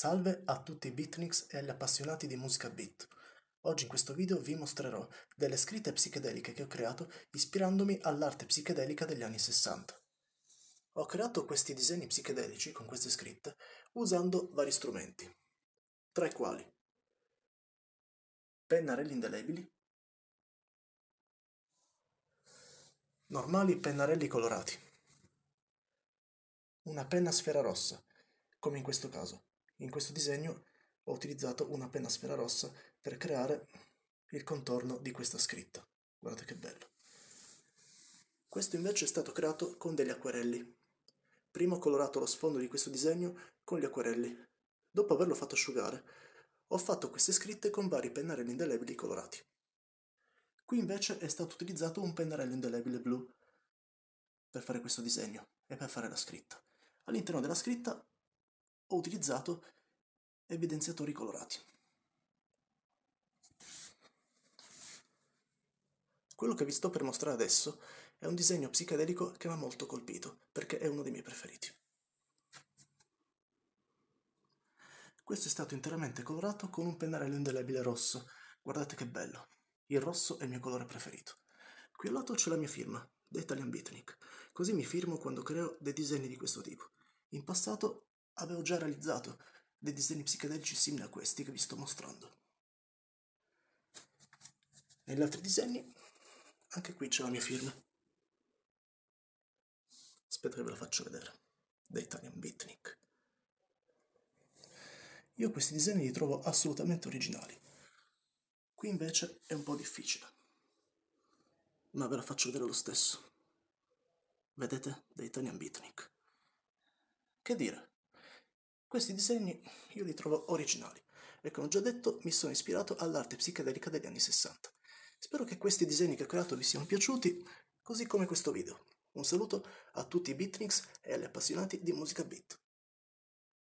Salve a tutti i beatniks e agli appassionati di musica beat. Oggi in questo video vi mostrerò delle scritte psichedeliche che ho creato ispirandomi all'arte psichedelica degli anni 60. Ho creato questi disegni psichedelici con queste scritte usando vari strumenti, tra i quali pennarelli indelebili, normali pennarelli colorati, una penna sfera rossa, come in questo caso, in questo disegno ho utilizzato una penna sfera rossa per creare il contorno di questa scritta. Guardate che bello. Questo invece è stato creato con degli acquerelli. Prima ho colorato lo sfondo di questo disegno con gli acquerelli. Dopo averlo fatto asciugare, ho fatto queste scritte con vari pennarelli indelebili colorati. Qui invece è stato utilizzato un pennarello indelebile blu per fare questo disegno e per fare la scritta. All'interno della scritta ho utilizzato evidenziatori colorati. Quello che vi sto per mostrare adesso è un disegno psichedelico che mi ha molto colpito, perché è uno dei miei preferiti. Questo è stato interamente colorato con un pennarello indelebile rosso. Guardate che bello. Il rosso è il mio colore preferito. Qui al lato c'è la mia firma, The Italian Beatnik. Così mi firmo quando creo dei disegni di questo tipo. In passato avevo già realizzato dei disegni psichedelici simili a questi che vi sto mostrando. Negli altri disegni, anche qui c'è la mia firma. Aspetta che ve la faccio vedere, The Italian Beatnik. Io questi disegni li trovo assolutamente originali. Qui invece è un po' difficile, ma ve la faccio vedere lo stesso. Vedete? The Italian Beatnik. Che dire? Questi disegni io li trovo originali e come ho già detto mi sono ispirato all'arte psichedelica degli anni 60. Spero che questi disegni che ho creato vi siano piaciuti, così come questo video. Un saluto a tutti i beatniks e agli appassionati di musica beat.